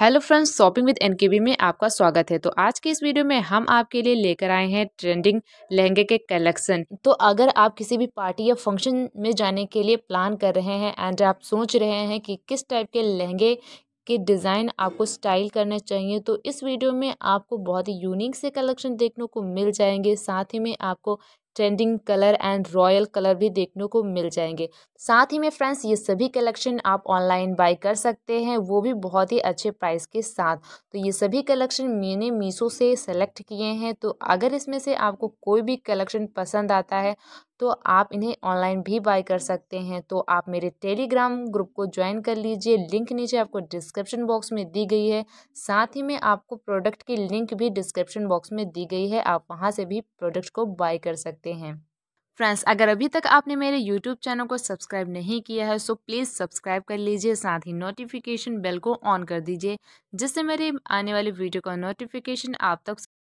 hello friends shopping with NKB में आपका स्वागत है तो आज के इस वीडियो में हम आपके लिए लेकर आए हैं ट्रेंडिंग लहंगे के कलेक्शन तो अगर आप किसी भी पार्टी या फंक्शन में जाने के लिए प्लान कर रहे हैं एंड आप सोच रहे हैं कि किस टाइप के लहंगे के डिज़ाइन आपको स्टाइल करने चाहिए तो इस वीडियो में आपको बहुत ही यूनिक से कलेक्शन देखने को मिल जाएंगे साथ ही में आपको trending colour and royal colour भी देखने को मिल जाएंगे साथ ही में फ्रेंड्स ये सभी कलेक्शन आप ऑनलाइन बाय कर सकते हैं वो भी बहुत ही अच्छे प्राइस के साथ तो ये सभी कलेक्शन मैंने मीशो से सेलेक्ट किए हैं तो अगर इसमें से आपको कोई भी कलेक्शन पसंद आता है तो आप इन्हें ऑनलाइन भी बाय कर सकते हैं तो आप मेरे टेलीग्राम ग्रुप को ज्वाइन कर लीजिए लिंक नीचे आपको डिस्क्रिप्शन बॉक्स में दी गई है साथ ही में आपको प्रोडक्ट की लिंक भी डिस्क्रिप्शन बॉक्स में दी गई है आप वहाँ से भी प्रोडक्ट को बाय कर सकते हैं फ्रेंड्स अगर अभी तक आपने मेरे यूट्यूब चैनल को सब्सक्राइब नहीं किया है सो प्लीज़ सब्सक्राइब कर लीजिए साथ ही नोटिफिकेशन बेल को ऑन कर दीजिए जिससे मेरे आने वाले वीडियो का नोटिफिकेशन आप तक